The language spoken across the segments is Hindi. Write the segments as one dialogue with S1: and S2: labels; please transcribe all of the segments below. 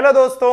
S1: हेलो दोस्तों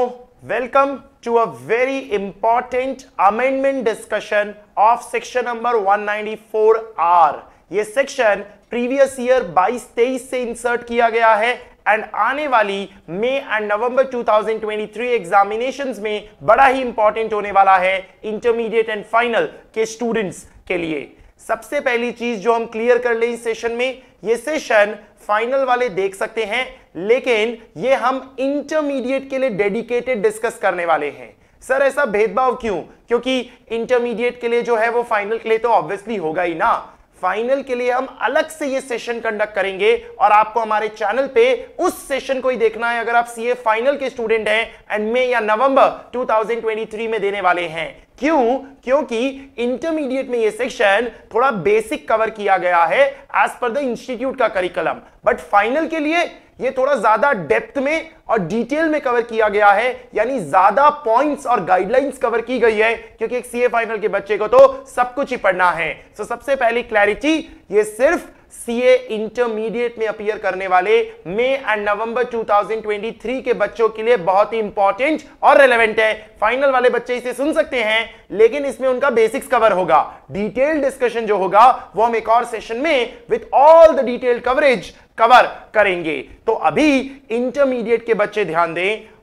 S1: welcome to a very important amendment discussion of section number 194 R ये सेक्शन प्रीवियस ईयर 22-23 से इंसर्ट किया गया है एंड आने वाली मई एंड नवंबर 2023 एग्जामिनेशंस में बड़ा ही इंपॉर्टेंट होने वाला है इंटरमीडिएट एंड फाइनल के स्टूडेंट्स के लिए सबसे पहली चीज जो हम क्लियर कर ले इस सेशन में ये सेशन फाइनल वाले देख सकते हैं लेकिन ये हम इंटरमीडिएट के लिए डेडिकेटेड डिस्कस करने वाले हैं सर ऐसा भेदभाव क्यों क्योंकि इंटरमीडिएट के लिए जो है वो फाइनल के लिए तो ऑब्वियसली होगा ही ना फाइनल के लिए हम अलग से ये सेशन कंडक्ट करेंगे और आपको हमारे चैनल पे उस सेशन को ही देखना है अगर आप सीए फाइनल के स्टूडेंट हैं एंड मई या नवंबर 2023 में देने वाले हैं क्यों क्योंकि इंटरमीडिएट में ये सेक्शन थोड़ा बेसिक कवर किया गया है एज पर द इंस्टीट्यूट का करिकुलम बट फाइनल के लिए ये थोड़ा ज्यादा डेप्थ में और डिटेल में कवर किया गया है यानी ज्यादा पॉइंट्स और गाइडलाइंस कवर की गई है क्योंकि एक सीए फाइनल के बच्चे को तो सब कुछ ही पढ़ना है सो so, सबसे पहली क्लैरिटी ये सिर्फ सीए इंटरमीडिएट में अपियर करने वाले मई एंड नवंबर 2023 के बच्चों के लिए बहुत ही इंपॉर्टेंट और रेलेवेंट है फाइनल वाले बच्चे इसे सुन सकते हैं लेकिन इसमें उनका बेसिक्स कवर होगा डिटेल डिस्कशन जो होगा वो हम एक और सेशन में with all the detail coverage cover करेंगे तो अभी इंटरमीडिएट के बच्चे ध्यान दें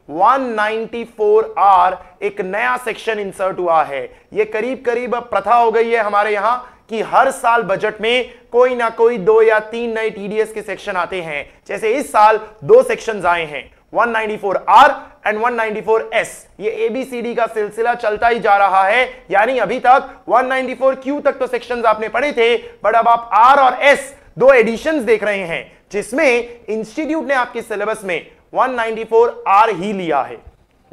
S1: आर एक नया सेक्शन इंसर्ट हुआ है यह करीब करीब प्रथा हो गई है हमारे यहां कि हर साल बजट में कोई ना कोई दो या तीन नए टीडीएस के सेक्शन आते हैं जैसे इस साल दो सेक्शन आए हैं 194R एंड 194S ये ABCD का सिलसिला चलता ही जा रहा है यानी अभी तक 194Q तक तो सेक्शंस आपने पढ़े थे बट अब आप R और S दो एडिशंस देख रहे हैं जिसमें इंस्टीट्यूट ने आपके सिलेबस में 194R ही लिया है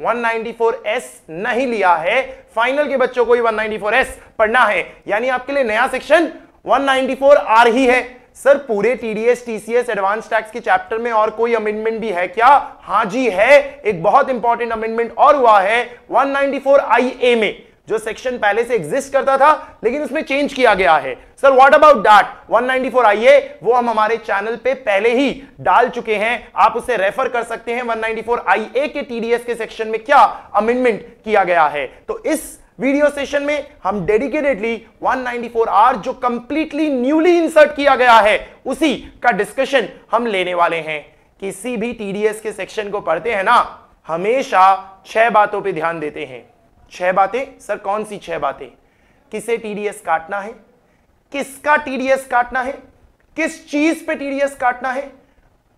S1: 194S नहीं लिया है फाइनल के बच्चों को ही 194S पढ़ना है यानी आपके लिए नया सेक्शन 194R ही है सर पूरे टीडीएस टीसीएस एडवांस टैक्स के चैप्टर में और कोई अमेंडमेंट भी है क्या हाँ जी है एक बहुत इंपॉर्टेंट अमेंडमेंट और हुआ है 194 आईए में जो सेक्शन पहले से एग्जिस्ट करता था लेकिन उसमें चेंज किया गया है सर व्हाट अबाउट डाट 194 आइए वो हम हमारे चैनल पे पहले ही डाल चुके हैं आप उसे रेफर कर सकते हैं 194 आईए के टीडीएस के सेक्शन में क्या अमेंडमेंट किया गया है तो इस वीडियो सेशन में हम डेडिकेटेडली 194 आर जो कंप्लीटली न्यूली इंसर्ट किया गया है उसी का डिस्कशन हम लेने वाले हैं किसी भी टीडीएस के सेक्शन को पढ़ते हैं ना हमेशा छह बातों पे ध्यान देते हैं छह बातें सर कौन सी छह बातें किसे टीडीएस काटना है किसका टीडीएस काटना है किस चीज पे टीडीएस काटना है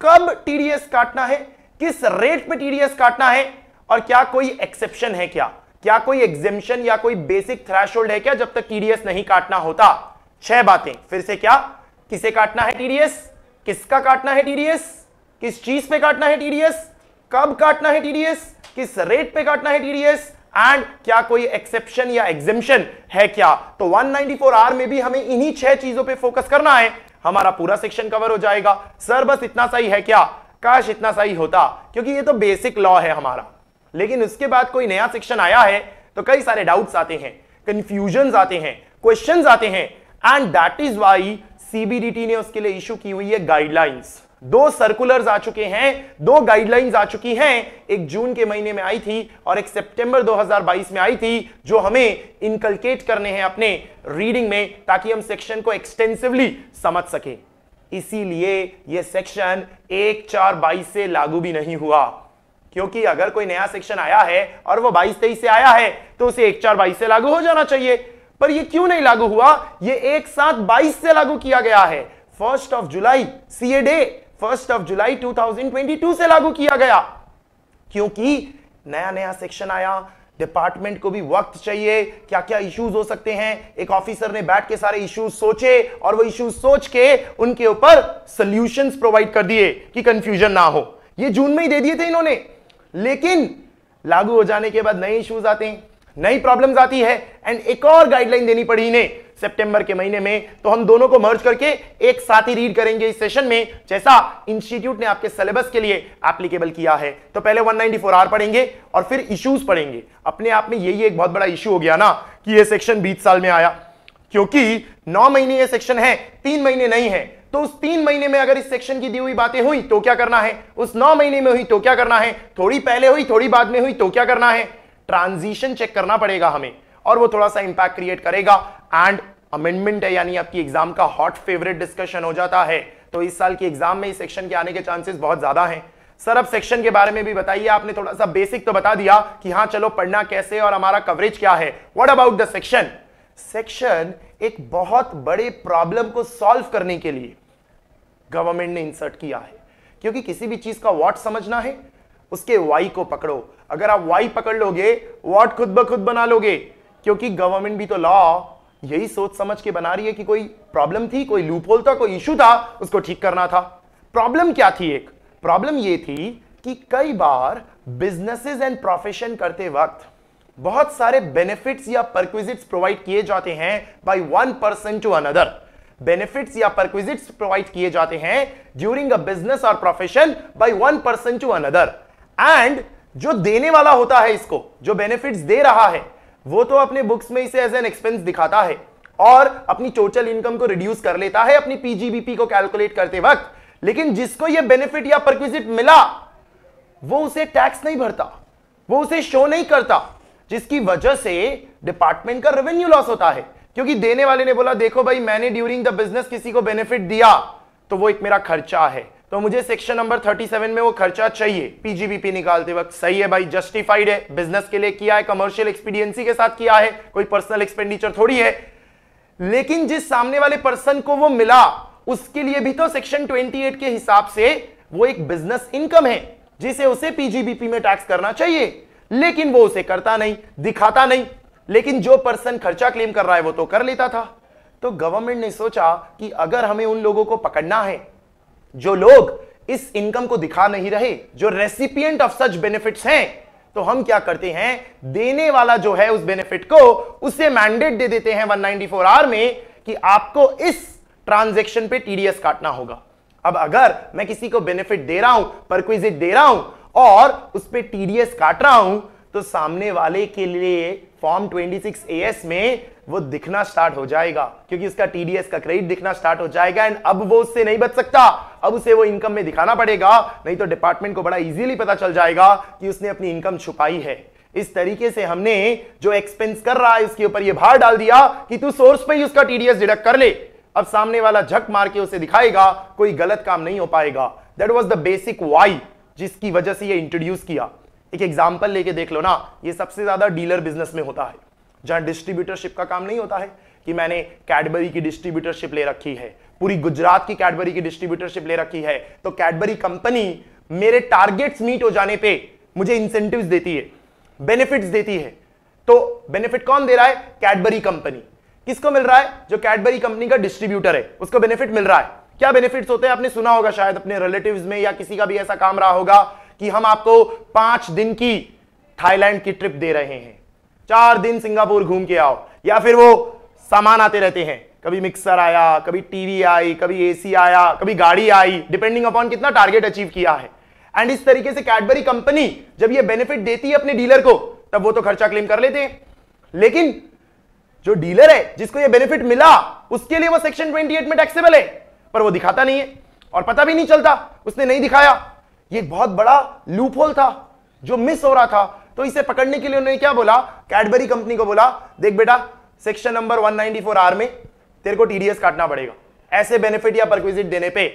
S1: कब टीडीएस काटना है किस रेट पे टीडीएस काटना है और क्या कोई एक्सेप्शन है क्या क्या कोई एग्जेम्पन या कोई बेसिक थ्रैश है क्या जब तक टीडीएस नहीं काटना होता छह बातें फिर से क्या किसे काटना है टीडीएस किसका काटना है टीडीएस किस चीज पे काटना है टीडीएस कब काटना है टीडीएस किस रेट पे काटना है टीडीएस एंड क्या कोई एक्सेप्शन या एग्जिमशन है क्या तो 194 आर में भी हमें इन्हीं छह चीजों पे फोकस करना है हमारा पूरा सेक्शन कवर हो जाएगा सर बस इतना सही है क्या काश इतना सही होता क्योंकि ये तो बेसिक लॉ है हमारा लेकिन उसके बाद कोई नया सेक्शन आया है तो कई सारे डाउट्स आते हैं कंफ्यूजन आते हैं क्वेश्चन आते हैं and that is why CBDT ने उसके लिए इश्यू की हुई है गाइडलाइंस दो सर्कुलर्स आ चुके हैं दो गाइडलाइंस आ चुकी हैं एक जून के महीने में आई थी और एक सितंबर 2022 में आई थी जो हमें इनकलकेट करने हैं अपने रीडिंग में ताकि हम सेक्शन को एक्सटेंसिवली समझ सके इसीलिए यह सेक्शन एक चार बाईस से लागू भी नहीं हुआ क्योंकि अगर कोई नया सेक्शन आया है और वो बाईस तेईस से आया है तो उसे एक चार बाईस से लागू हो जाना चाहिए पर ये क्यों नहीं लागू हुआ ये एक साथ बाईस से लागू किया गया है first of July CA day first of July 2022 से लागू किया गया क्योंकि नया नया सेक्शन आया डिपार्टमेंट को भी वक्त चाहिए क्या क्या इश्यूज हो सकते हैं एक ऑफिसर ने बैठ के सारे इश्यूज सोचे और वो इश्यूज सोच के उनके ऊपर सोल्यूशन प्रोवाइड कर दिए कि कंफ्यूजन ना हो ये जून में ही दे दिए थे इन्होंने लेकिन लागू हो जाने के बाद नए इश्यूज आते हैं नई प्रॉब्लम्स आती है एंड एक और गाइडलाइन देनी पड़ी इन्हें सितंबर के महीने में तो हम दोनों को मर्ज करके एक साथ ही रीड करेंगे इस सेशन में जैसा इंस्टीट्यूट ने आपके सिलेबस के लिए एप्लीकेबल किया है तो पहले 194 आर पढ़ेंगे और फिर इश्यूज पढ़ेंगे अपने आप में यही एक बहुत बड़ा इश्यू हो गया ना कि यह सेक्शन बीस साल में आया क्योंकि नौ महीने यह सेक्शन है तीन महीने नहीं है तो उस तीन महीने में अगर इस सेक्शन की दी हुई बातें हुई तो क्या करना है उस नौ महीने में हुई तो क्या करना है थोड़ी पहले हुई थोड़ी बाद में हुई तो क्या करना है ट्रांजिशन चेक करना पड़ेगा हमें और वो थोड़ा सा इंपैक्ट क्रिएट करेगा एंड अमेंडमेंट है यानी आपकी एग्जाम का हॉट फेवरेट डिस्कशन हो जाता है तो इस साल की एग्जाम में इस सेक्शन के आने के चांसेस बहुत ज्यादा हैं सर अब सेक्शन के बारे में भी बताइए आपने थोड़ा सा बेसिक तो बता दिया कि हाँ चलो पढ़ना कैसे और हमारा कवरेज क्या है what about the section section एक बहुत बड़े प्रॉब्लम को सॉल्व करने के लिए गवर्नमेंट ने इंसर्ट किया है क्योंकि किसी भी चीज का वॉट समझना है उसके वाई को पकड़ो अगर आप वाई पकड़ लोगे वॉट खुद ब खुद बना लोगे क्योंकि गवर्नमेंट भी तो लॉ यही सोच समझ के बना रही है कि कोई प्रॉब्लम थी कोई लूपोल था कोई इशू था उसको ठीक करना था प्रॉब्लम क्या थी एक प्रॉब्लम ये थी कि कई बार बिजनेसेस एंड प्रोफेशन करते वक्त बहुत सारे बेनिफिट्स या परक्विजिट्स प्रोवाइड किए जाते हैं by one person to another benefits या परक्विजिट्स प्रोवाइड किए जाते हैं ड्यूरिंग अ बिजनेस और profession by one person to another and जो देने वाला होता है इसको जो बेनिफिट्स दे रहा है वो तो अपने बुक्स में इसे एज एन एक्सपेंस दिखाता है और अपनी टोटल इनकम को रिड्यूस कर लेता है अपनी पीजीबीपी को कैलकुलेट करते वक्त लेकिन जिसको ये बेनिफिट या परक्विजिट मिला वो उसे टैक्स नहीं भरता वो उसे शो नहीं करता जिसकी वजह से डिपार्टमेंट का रेवेन्यू लॉस होता है क्योंकि देने वाले ने बोला देखो भाई मैंने ड्यूरिंग द बिजनेस किसी को बेनिफिट दिया तो वो एक मेरा खर्चा है तो मुझे सेक्शन नंबर 37 में वो खर्चा चाहिए पीजीबीपी निकालते वक्त सही है भाई जस्टिफाइड है बिजनेस के लिए किया है कमर्शियल एक्सपीडियंसी के साथ किया है कोई पर्सनल एक्सपेंडिचर थोड़ी है लेकिन जिस सामने वाले पर्सन को वो मिला उसके लिए भी तो सेक्शन 28 के हिसाब से वो एक बिजनेस इनकम है जिसे उसे पीजीबीपी में टैक्स करना चाहिए लेकिन वो उसे करता नहीं दिखाता नहीं लेकिन जो पर्सन खर्चा क्लेम कर रहा है वो तो कर लेता था तो गवर्नमेंट ने सोचा कि अगर हमें उन लोगों को पकड़ना है जो लोग इस इनकम को दिखा नहीं रहे जो रेसिपियंट ऑफ सच बेनिफिट्स हैं तो हम क्या करते हैं देने वाला जो है उस बेनिफिट को उसे मैंडेट दे देते हैं 194 आर में कि आपको इस ट्रांजेक्शन पे टीडीएस काटना होगा अब अगर मैं किसी को बेनिफिट दे रहा हूं परक्विजिट दे रहा हूं और उस पर टीडीएस काट रहा हूं तो सामने वाले के लिए फॉर्म 26 एएस में वो दिखना स्टार्ट हो जाएगा क्योंकि उसका टीडीएस का क्रेडिट दिखना स्टार्ट हो जाएगा एंड अब वो उससे नहीं बच सकता अब उसे वो इनकम में दिखाना पड़ेगा नहीं तो डिपार्टमेंट को बड़ा इजीली पता चल जाएगा कि उसने अपनी इनकम छुपाई है इस तरीके से हमने जो एक्सपेंस कर रहा है उसके ऊपर ये भार डाल दिया कि तू सोर्स पर ही उसका टीडीएस डिडक्ट कर ले अब सामने वाला झक मार के उसे दिखाएगा कोई गलत काम नहीं हो पाएगा that was the basic why जिसकी वजह से यह इंट्रोड्यूस किया एक एग्जाम्पल लेके देख लो ना ये सबसे ज़्यादा डीलर बिजनेस में होता है जहां डिस्ट्रीब्यूटरशिप का काम नहीं होता है कि मैंने कैडबरी की डिस्ट्रीब्यूटरशिप ले रखी है पूरी गुजरात की कैडबरी की डिस्ट्रीब्यूटरशिप ले रखी है तो कैडबरी कंपनी मेरे टारगेट्स मीट हो जाने पे मुझे इंसेंटिव्स देती है बेनिफिट्स देती है तो बेनिफिट कौन दे रहा है कैडबरी कंपनी किसको मिल रहा है जो कैडबरी कंपनी का डिस्ट्रीब्यूटर है उसको बेनिफिट मिल रहा है क्या बेनिफिट्स होते हैं आपने सुना होगा शायद अपने रिलेटिव्स में या किसी का भी ऐसा काम रहा होगा कि हम आपको पांच दिन की थाईलैंड की ट्रिप दे रहे हैं चार दिन सिंगापुर घूम के आओ या फिर वो सामान आते रहते हैं कभी मिक्सर आया कभी टीवी आई कभी एसी आया कभी गाड़ी आई डिपेंडिंग अपॉन कितना टारगेट अचीव किया है एंड इस तरीके से कैडबरी कंपनी जब ये बेनिफिट देती है अपने डीलर को तब वो तो खर्चा क्लेम कर लेते हैं लेकिन जो डीलर है जिसको ये बेनिफिट मिला उसके लिए वो सेक्शन 28 में टैक्सेबल है पर वो दिखाता नहीं है और पता भी नहीं चलता उसने नहीं दिखाया ये बहुत बड़ा लूपहोल था जो मिस हो रहा था तो इसे पकड़ने के लिए उन्होंने क्या बोला कैडबरी कंपनी को बोला देख बेटा सेक्शन नंबर 194 आर में तेरे को टीडीएस काटना पड़ेगा ऐसे बेनिफिट या परक्विजिट देने पे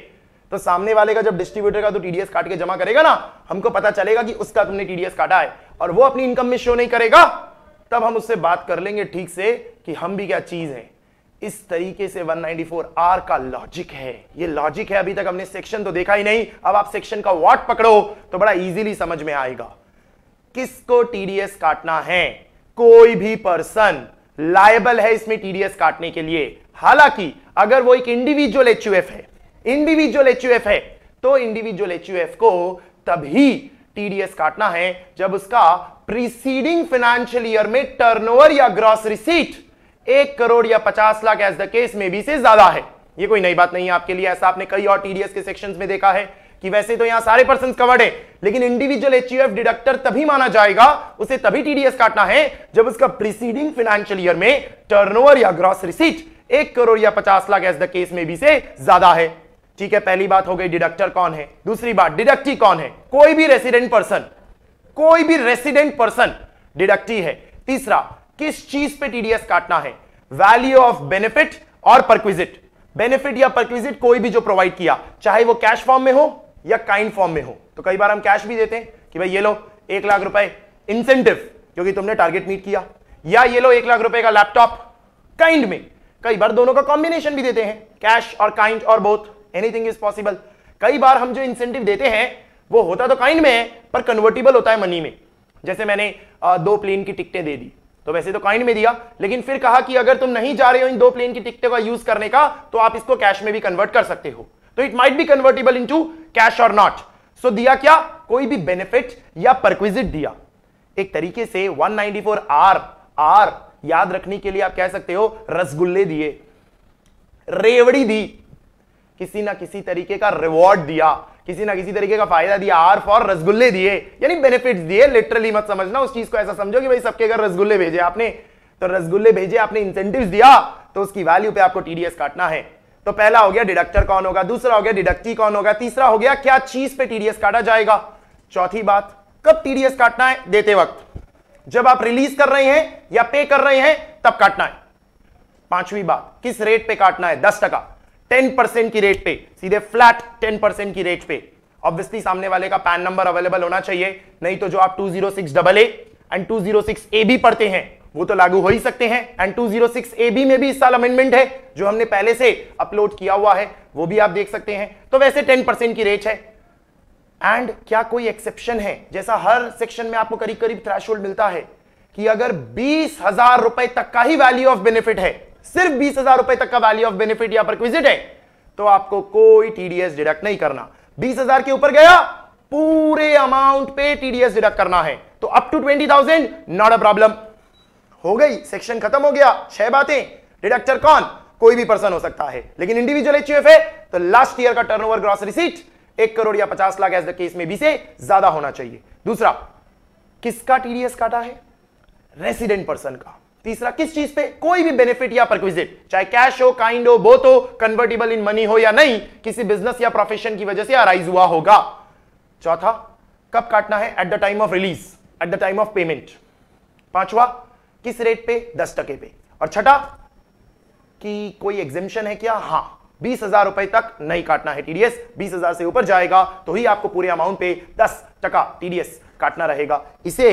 S1: तो सामने वाले का जब डिस्ट्रीब्यूटर का तो टीडीएस काट के जमा करेगा ना हमको पता चलेगा कि उसका तुमने टीडीएस काटा है और वो अपनी इनकम में शो नहीं करेगा तब हम उससे बात कर लेंगे ठीक से कि हम भी क्या चीज है इस तरीके से 194 आर का लॉजिक है ये लॉजिक है अभी तक हमने सेक्शन तो देखा ही नहीं अब आप सेक्शन का वॉट पकड़ो तो बड़ा इजीली समझ में आएगा किसको टीडीएस काटना है कोई भी पर्सन लायबल है इसमें टीडीएस काटने के लिए हालांकि अगर वो एक इंडिविजुअल एच है इंडिविजुअल एच है तो इंडिविजुअल एच को तभी टीडीएस काटना है जब उसका प्रीसीडिंग फाइनेंशियल ईयर में टर्नओवर या ग्रॉस रिसीट एक करोड़ या पचास लाख एज द केस में भी से ज्यादा है ये कोई नई बात नहीं है आपके लिए ऐसा आपने कई और टीडीएस के सेक्शंस में देखा है कि वैसे तो यहां सारे पर्सन कवर्ड है लेकिन इंडिविजुअल एच डिडक्टर तभी माना जाएगा उसे तभी टीडीएस काटना है जब उसका प्रीसीडिंग फाइनेंशियल ईयर में टर्नओवर या ग्रॉस रिसीट एक करोड़ या पचास लाख एज द केस में भी से ज्यादा है ठीक है पहली बात हो गई डिडक्टर कौन है दूसरी बात डिडक्टी कौन है कोई भी रेसिडेंट पर्सन कोई भी रेसिडेंट पर्सन डिडक्टी है तीसरा किस चीज पे टीडीएस काटना है वैल्यू ऑफ बेनिफिट और परक्विजिट बेनिफिट या परक्विजिट कोई भी जो प्रोवाइड किया चाहे वो कैश फॉर्म में हो या काइंड फॉर्म में हो तो कई बार हम कैश भी देते हैं कि भाई ये लो एक लाख रुपए इंसेंटिव क्योंकि तुमने टारगेट मीट किया या ये लो एक लाख रुपए का लैपटॉप काइंड में कई बार दोनों का कॉम्बिनेशन भी देते हैं कैश और काइंड और बोथ एनीथिंग इज पॉसिबल कई बार हम जो इंसेंटिव देते हैं वो होता तो काइंड में है पर कन्वर्टेबल होता है मनी में जैसे मैंने दो प्लेन की टिकटें दे दी तो वैसे तो काइंड में दिया लेकिन फिर कहा कि अगर तुम नहीं जा रहे हो इन दो प्लेन की टिकटों का यूज करने का तो आप इसको कैश में भी कन्वर्ट कर सकते हो तो it might be convertible into cash और नॉट सो दिया क्या कोई भी बेनिफिट या परक्विजिट दिया एक तरीके से 194 आर आर याद रखने के लिए आप कह सकते हो रसगुल्ले दिए रेवड़ी दी किसी ना किसी तरीके का रिवॉर्ड दिया किसी ना किसी तरीके का फायदा दिया आर फॉर रसगुल्ले दिए यानी बेनिफिट्स दिए लिटरली मत समझना उस चीज को ऐसा समझो कि भाई सबके घर रसगुल्ले भेजे आपने तो रसगुल्ले भेजे आपने इंसेंटिव दिया तो उसकी वैल्यू पे आपको टीडीएस काटना है तो पहला हो गया डिडक्टर कौन होगा दूसरा हो गया डिडक्टी कौन होगा तीसरा हो गया क्या चीज पे टीडीएस काटा जाएगा चौथी बात कब टीडीएस काटना है देते वक्त जब आप रिलीज कर रहे हैं या पे कर रहे हैं तब काटना है पांचवी बात किस रेट पे काटना है दस टका 10% की रेट पे सीधे फ्लैट 10% की रेट पे ऑब्वियसली सामने वाले का पैन नंबर अवेलेबल होना चाहिए नहीं तो जो आप two zero six double A and two zero six A B पढ़ते हैं वो तो लागू हो ही सकते हैं and two zero six A B में भी इस साल अमेंडमेंट है जो हमने पहले से अपलोड किया हुआ है वो भी आप देख सकते हैं तो वैसे टेन परसेंट की रेट है एंड क्या कोई एक्सेप्शन है जैसा हर सेक्शन में आपको करीब करीब थ्रेशोल्ड मिलता है कि अगर बीस हजार रुपए तक का ही वैल्यू ऑफ बेनिफिट है सिर्फ बीस हजार रुपए तक का वैल्यू ऑफ बेनिफिट या परक्विजिट है तो आपको कोई टीडीएस डिडक्ट नहीं करना बीस हजार के ऊपर गया पूरे अमाउंट पे टीडीएस डिडक्ट करना है तो up to twenty thousand not a problem हो गई सेक्शन खत्म हो गया छह बातें डिडक्टर कौन कोई भी पर्सन हो सकता है लेकिन इंडिविजुअल एच है तो लास्ट ईयर का टर्नओवर ग्रॉस रिसीट एक करोड़ या पचास लाख एज द केस में भी से ज्यादा होना चाहिए दूसरा किसका टीडीएस काटा है रेसिडेंट पर्सन का तीसरा किस चीज पे कोई भी बेनिफिट या परक्विजिट चाहे कैश हो काइंड हो बोथ हो कन्वर्टेबल इन मनी हो या नहीं किसी बिजनेस या प्रोफेशन की वजह से अराइज हुआ होगा चौथा कब काटना है at the time of release at the time of payment पांचवा किस रेट पे दस टके पे और छठा कि कोई एग्जिबिशन है क्या हाँ बीस हजार रुपए तक नहीं काटना है टीडीएस बीस हजार से ऊपर जाएगा तो ही आपको पूरे अमाउंट पे दस टका टीडीएस काटना रहेगा इसे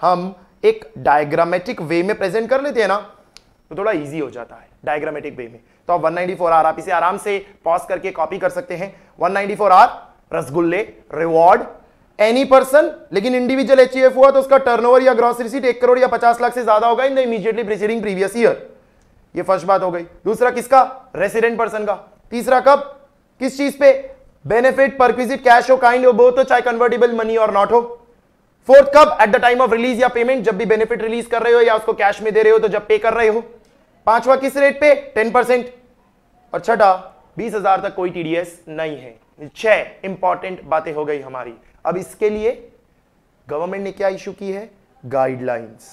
S1: हम एक डायग्रामेटिक वे में प्रेजेंट कर लेते हैं ना तो थोड़ा इजी हो जाता है डायग्रामेटिक वे में तो आप 194 आर आप इसे आराम से पॉज करके कॉपी कर सकते हैं 194 आर रसगुल्ले रिवॉर्ड एनी पर्सन लेकिन इंडिविजुअल एच e हुआ तो उसका टर्नओवर या ग्रॉस रिसीट एक करोड़ या पचास लाख से ज्यादा होगा in the immediately preceding previous year ये फर्स्ट बात हो गई दूसरा किसका रेसिडेंट पर्सन का तीसरा कब किस चीज पे बेनिफिट परक्विजिट कैश हो काइंड हो बोथ तो चाहे कन्वर्टेबल मनी और नॉट हो फोर्थ कब at the time of release या पेमेंट जब भी बेनिफिट रिलीज कर रहे हो या उसको कैश में दे रहे हो तो जब पे कर रहे हो पांचवा किस रेट पे टेन परसेंट और छठा बीस हजार तक कोई टीडीएस नहीं है छह इंपॉर्टेंट बातें हो गई हमारी अब इसके लिए गवर्नमेंट ने क्या इश्यू की है गाइडलाइंस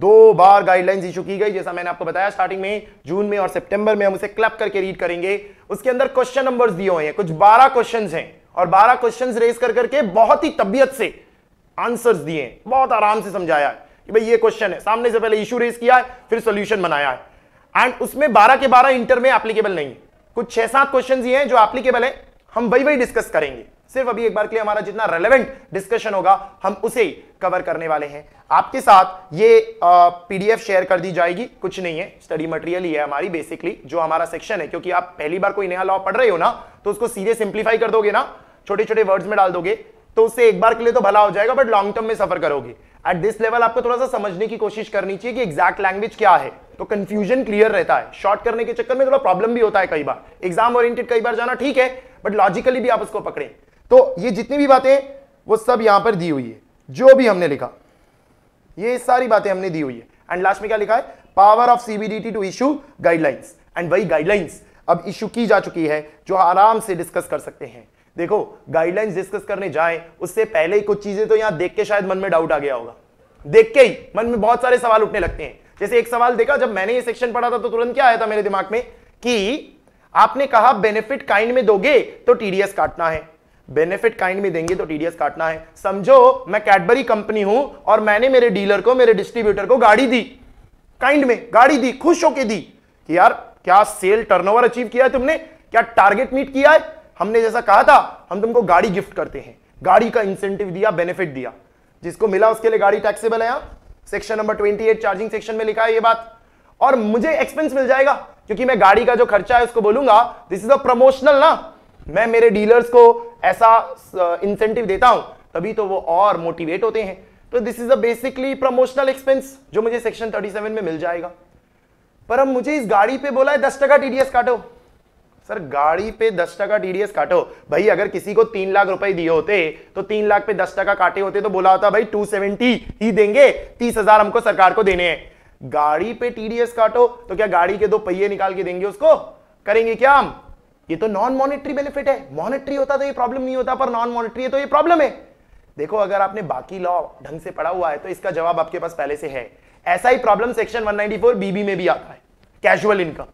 S1: दो बार गाइडलाइंस इशू की गई जैसा मैंने आपको बताया स्टार्टिंग में जून में और सितंबर में हम उसे क्लब करके रीड करेंगे उसके अंदर क्वेश्चन नंबर्स दिए हुए हैं कुछ बारह क्वेश्चन हैं और 12 क्वेश्चंस रेज कर करके बहुत ही तबियत से आंसर्स दिए बहुत आराम से समझाया है कि भाई ये क्वेश्चन है सामने से पहले इशू रेज किया है फिर सोल्यूशन बनाया है एंड उसमें बारह के बारह इंटर में एप्लीकेबल नहीं है कुछ छह सात क्वेश्चन ये हैं जो एप्लीकेबल है हम वही वही डिस्कस करेंगे सिर्फ अभी एक बार के लिए हमारा जितना रेलेवेंट डिस्कशन होगा हम उसे कवर करने वाले हैं आपके साथ ये पीडीएफ शेयर कर दी जाएगी कुछ नहीं है स्टडी मटेरियल ही है हमारी बेसिकली जो हमारा सेक्शन है क्योंकि आप पहली बार कोई नया लॉ पढ़ रहे हो ना तो उसको सीधे सिंप्लीफाई कर दोगे ना छोटे छोटे वर्ड्स में डाल दोगे तो उससे एक बार के लिए तो भला हो जाएगा बट लॉन्ग टर्म में सफर करोगे एट दिस लेवल आपको थोड़ा सा समझने की कोशिश करनी चाहिए कि एग्जैक्ट लैंग्वेज क्या है तो कंफ्यूजन क्लियर रहता है शॉर्ट करने के चक्कर में थोड़ा प्रॉब्लम भी होता है कई बार एग्जाम ओरिएंटेड कई बार जाना ठीक है बट लॉजिकली भी आप उसको पकड़े तो ये जितनी भी बातें वो सब यहां पर दी हुई है जो भी हमने लिखा ये सारी बातें हमने दी हुई है एंड लास्ट में क्या लिखा है power of CBDT to issue guidelines and वही गाइडलाइंस अब इशू की जा चुकी है जो आराम से डिस्कस कर सकते हैं देखो गाइडलाइंस डिस्कस करने जाए उससे पहले ही कुछ चीजें तो यहां देख के शायद मन में डाउट आ गया होगा देख के ही मन में बहुत सारे सवाल उठने लगते हैं जैसे एक सवाल देखा जब मैंने ये सेक्शन पढ़ा था तो तुरंत क्या आया था मेरे दिमाग में कि आपने कहा बेनिफिट काइंड में दोगे तो टीडीएस काटना है बेनिफिट काइंड में देंगे तो टीडीएस काटना है समझो मैं कैडबरी कंपनी हूं और मैंने मेरे डीलर को मेरे डिस्ट्रीब्यूटर को गाड़ी दी काइंड में गाड़ी दी खुश होके दी कि यार क्या सेल टर्नओवर अचीव किया है तुमने क्या टारगेट मीट किया है हमने जैसा कहा था हम तुमको गाड़ी गिफ्ट करते हैं गाड़ी का इंसेंटिव दिया बेनिफिट दिया जिसको मिला उसके लिए गाड़ी टैक्सेबल है सेक्शन नंबर 28 चार्जिंग सेक्शन में लिखा है ये बात और मुझे एक्सपेंस मिल जाएगा क्योंकि मैं गाड़ी का जो खर्चा है उसको बोलूंगा दिस इज अ प्रमोशनल ना मैं मेरे डीलर्स को ऐसा इंसेंटिव देता हूं तभी तो वो और मोटिवेट होते हैं तो this is a basically promotional expense जो मुझे सेक्शन 37 में मिल जाएगा पर अब मुझे इस गाड़ी पे बोला है दस टका टीडीएस काटो सर गाड़ी पे दस टका टीडीएस काटो भाई अगर किसी को तीन लाख रुपए दिए होते तो तीन लाख पे दस टका काटे होते तो बोला होता भाई टू सेवेंटी ही देंगे तीस हजार हमको सरकार को देने हैं गाड़ी पे टीडीएस काटो तो क्या गाड़ी के दो पहिए निकाल के देंगे उसको करेंगे क्या हम ये तो नॉन मॉनिटरी बेनिफिट है मॉनिटरी होता तो ये प्रॉब्लम नहीं होता पर नॉन मॉनिटरी है तो ये प्रॉब्लम है देखो अगर आपने बाकी लॉ ढंग से पढ़ा हुआ है तो इसका जवाब आपके पास पहले से है ऐसा ही प्रॉब्लम सेक्शन 194 बीबी में भी आता है कैजुअल इनकम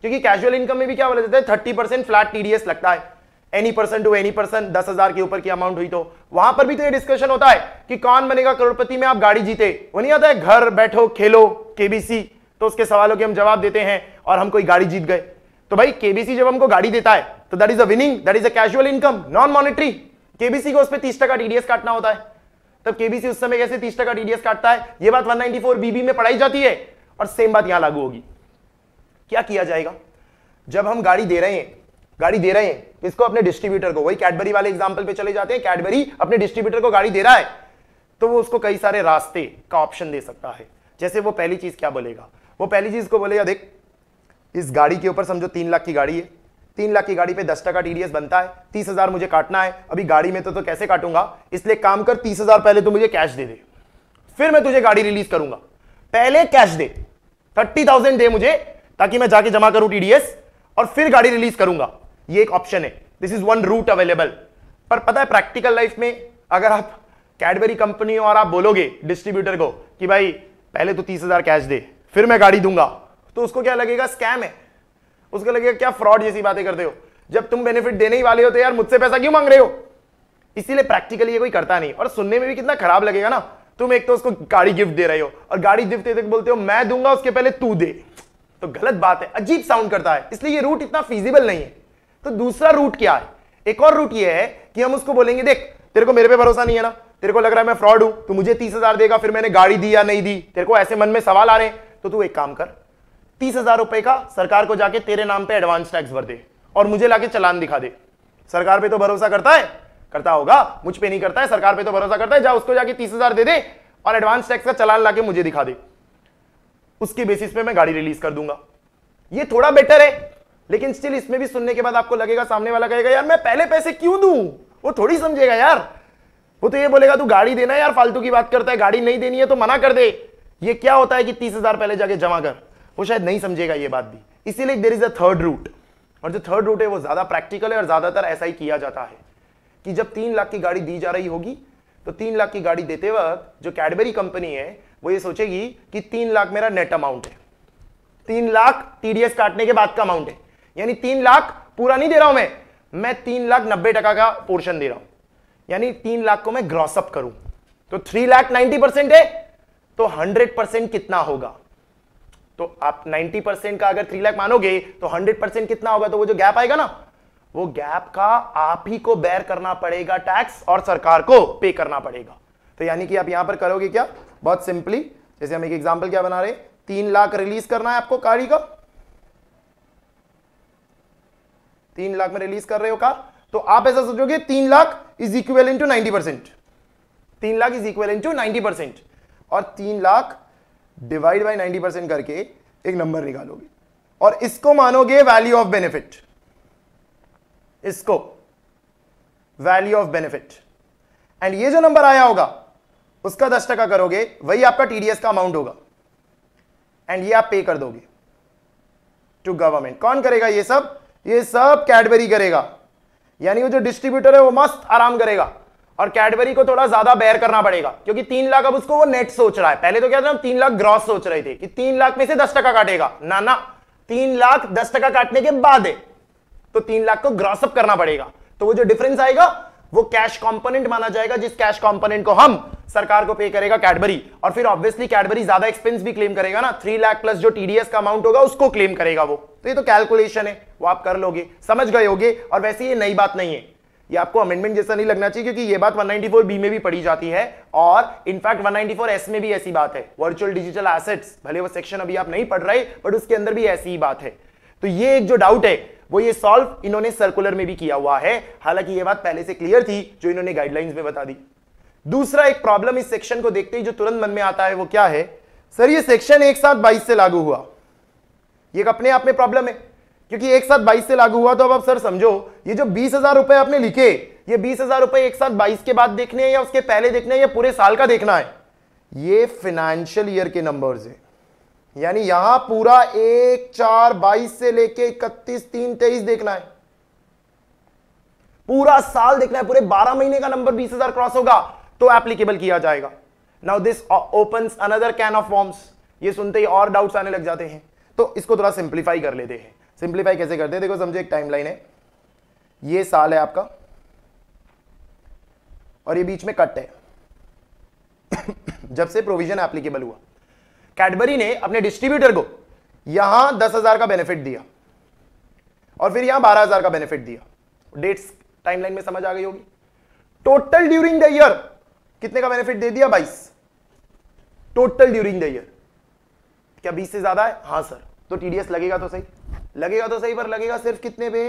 S1: क्योंकि कैजुअल इनकम में भी क्या बोला जाता है थर्टी परसेंट फ्लैट टीडीएस लगता है any person to any person दस हजार के ऊपर की अमाउंट हुई तो वहां पर भी तो ये डिस्कशन होता है कि कौन बनेगा करोड़पति में आप गाड़ी जीते वो नहीं आता है घर बैठो खेलो केबीसी तो उसके सवालों के हम जवाब देते हैं और हम कोई गाड़ी जीत गए तो भाई केबीसी जब हमको गाड़ी देता है तो that is a winning that is a casual income non monetary KBC को उस पर तीस टका टीडीएस काटना होता है तब केबीसी उस समय कैसे तीस टका टीडीएस काटता है यह बात वन बीबी में पढ़ाई जाती है और सेम बात यहां लागू होगी क्या किया जाएगा जब हम गाड़ी दे रहे हैं गाड़ी दे रहे हैं इसको अपने डिस्ट्रीब्यूटर को वही कैडबरी वाले एग्जाम्पल पे चले जाते हैं कैडबरी अपने डिस्ट्रीब्यूटर को गाड़ी दे रहा है तो वो उसको कई सारे रास्ते का ऑप्शन दे सकता है जैसे वो पहली चीज क्या बोलेगा वो पहली चीज को बोलेगा देख इस गाड़ी के ऊपर समझो तीन लाख की गाड़ी है तीन लाख की गाड़ी पे दस टका टीडीएस बनता है तीस हजार मुझे काटना है अभी गाड़ी में तो, तो कैसे काटूंगा इसलिए काम कर तीस हजार पहले तो मुझे कैश दे दे फिर मैं तुझे गाड़ी रिलीज करूंगा पहले कैश दे थर्टी थाउजेंड दे मुझे ताकि मैं जाके जमा करूं टीडीएस और फिर गाड़ी रिलीज करूंगा ये एक ऑप्शन है this is one route available पर पता है प्रैक्टिकल लाइफ में अगर आप कैडबरी कंपनी और आप बोलोगे डिस्ट्रीब्यूटर को कि भाई पहले तो तीस हजार कैश दे फिर मैं गाड़ी दूंगा तो उसको क्या लगेगा स्कैम है उसको लगेगा क्या फ्रॉड जैसी बातें करते हो जब तुम बेनिफिट देने ही वाले हो तो यार मुझसे पैसा क्यों मांग रहे हो इसीलिए प्रैक्टिकली ये कोई करता नहीं और सुनने में भी कितना खराब लगेगा ना तुम एक तो उसको गाड़ी गिफ्ट दे रहे हो और गाड़ी गिफ्ट देते बोलते हो मैं दूंगा उसके पहले तू दे तो गलत बात है अजीब साउंड करता है इसलिए ये रूट इतना फिजिबल नहीं है तो दूसरा रूट क्या है एक और रूट ये है कि हम उसको बोलेंगे देख तेरे को मेरे पे भरोसा नहीं है ना तेरे को लग रहा है मैं फ्रॉड हूं तो मुझे तीस हजार देगा फिर मैंने गाड़ी दी या नहीं दी तेरे को ऐसे मन में सवाल आ रहे हैं तो तू एक काम कर तीस हजार रुपए का सरकार को जाके तेरे नाम पे एडवांस टैक्स भर दे और मुझे लाके चलान दिखा दे सरकार पे तो भरोसा करता है करता होगा मुझ पे नहीं करता है सरकार पे तो भरोसा करता है जा उसको जाके तीस दे दे और एडवांस टैक्स का चलान लाके मुझे दिखा दे उसके बेसिस पे मैं गाड़ी रिलीज कर दूंगा ये थोड़ा बेटर है लेकिन स्टिल इसमें भी सुनने के बाद आपको लगेगा सामने वाला कहेगा यार मैं पहले पैसे क्यों दू वो थोड़ी समझेगा यार वो तो ये बोलेगा तू गाड़ी देना यार फालतू की बात करता है गाड़ी नहीं देनी है तो मना कर दे ये क्या होता है कि तीस हजार पहले जाके जमा कर वो शायद नहीं समझेगा ये बात भी इसीलिए there is a third route और जो थर्ड रूट है वो ज्यादा प्रैक्टिकल है और ज्यादातर ऐसा ही किया जाता है कि जब तीन लाख की गाड़ी दी जा रही होगी तो तीन लाख की गाड़ी देते वक्त जो कैडबरी कंपनी है वो ये सोचेगी कि तीन लाख मेरा नेट अमाउंट है तीन लाख टीडीएस काटने के बाद का अमाउंट है यानी तीन लाख पूरा नहीं दे रहा हूं मैं मैं तीन लाख नब्बे टका का पोर्शन दे रहा हूं यानी तीन लाख को मैं ग्रॉसअप करूं तो थ्री लाख नाइनटी परसेंट है तो हंड्रेड परसेंट कितना होगा तो आप नाइन्टी परसेंट का अगर थ्री लाख मानोगे तो हंड्रेड परसेंट कितना होगा तो वो जो गैप आएगा ना वो गैप का आप ही को बैर करना पड़ेगा टैक्स और सरकार को पे करना पड़ेगा तो यानी कि आप यहां पर करोगे क्या बहुत सिंपली जैसे हम एक एग्जाम्पल क्या बना रहे तीन लाख रिलीज करना है आपको कारी का तीन लाख में रिलीज कर रहे हो कार तो आप ऐसा सोचोगे तीन lakh is equal into ninety percent तीन lakh is equal into ninety percent और तीन lakh divide by ninety percent करके एक नंबर निकालोगे और इसको मानोगे वैल्यू ऑफ बेनिफिट इसको वैल्यू ऑफ बेनिफिट एंड ये जो नंबर आया होगा उसका दस टका करोगे वही आपका टीडीएस का अमाउंट होगा एंड ये आप पे कर दोगे टू गवर्नमेंट कौन करेगा ये सब ये सब कैडबरी करेगा यानी वो जो डिस्ट्रीब्यूटर है वो मस्त आराम करेगा और कैडबरी को थोड़ा ज्यादा बेर करना पड़ेगा क्योंकि तीन लाख अब उसको वो नेट सोच रहा है पहले तो क्या था हम तीन लाख ग्रॉस सोच रहे थे कि तीन लाख में से दस टका काटेगा ना ना तीन लाख दस टका काटने के बाद है तो तीन लाख को ग्रॉसअप करना पड़ेगा तो वो जो डिफरेंस आएगा वो कैश कंपोनेंट माना जाएगा जिस कैश कंपोनेंट को हम सरकार को पे करेगा कैडबरी और फिर ऑब्वियसली कैडबरी ज्यादा एक्सपेंस भी क्लेम करेगा ना थ्री लाख प्लस जो टीडीएस का अमाउंट होगा उसको क्लेम करेगा वो तो ये तो कैलकुलेशन है वो आप कर लोगे समझ गए होगे और वैसे ये नई बात नहीं है ये आपको अमेंडमेंट जैसा नहीं लगना चाहिए क्योंकि ये बात 194 बी में भी पढ़ी जाती है और इनफैक्ट 194 एस में भी ऐसी बात है वर्चुअल डिजिटल एसेट्स भले वो सेक्शन अभी आप नहीं पढ़ रहे बट उसके अंदर भी ऐसी ही बात है तो ये एक जो डाउट है वो ये सॉल्व इन्होंने सर्कुलर में भी किया हुआ है हालांकि ये बात पहले से क्लियर थी जो इन्होंने गाइडलाइंस में बता दी दूसरा एक प्रॉब्लम इस सेक्शन को देखते ही जो तुरंत मन में आता है वो क्या है सर ये सेक्शन एक साथ बाईस से लागू हुआ ये अपने आप में प्रॉब्लम है क्योंकि एक साथ बाईस से लागू हुआ तो अब आप सर समझो ये जो बीस हजार रुपए आपने लिखे ये बीस हजार रुपए एक साथ बाईस के बाद देखने हैं या उसके पहले देखने हैं या पूरे साल का देखना है ये फाइनेंशियल ईयर के नंबर्स है यानी यहां पूरा एक चार बाईस से लेके इकतीस तीन तेईस देखना है पूरा साल देखना है पूरे बारह महीने का नंबर बीस हजार क्रॉस होगा तो एप्लीकेबल किया जाएगा now this open another can of forms ये सुनते ही और डाउट्स आने लग जाते हैं तो इसको थोड़ा सिंप्लीफाई कर लेते हैं सिंप्लीफाई कैसे करते हैं देखो समझे एक टाइमलाइन है ये साल है आपका और ये बीच में कट है जब से प्रोविजन एप्लीकेबल हुआ कैडबरी ने अपने डिस्ट्रीब्यूटर को यहां दस हजार का बेनिफिट दिया और फिर यहां बारह हजार का बेनिफिट दिया डेट्स टाइमलाइन में समझ आ गई होगी टोटल ड्यूरिंग द ईयर कितने का बेनिफिट दे दिया बाईस टोटल ड्यूरिंग द ईयर क्या बीस से ज्यादा है हाँ सर तो टीडीएस लगेगा तो सही लगेगा तो सही पर लगेगा सिर्फ कितने पे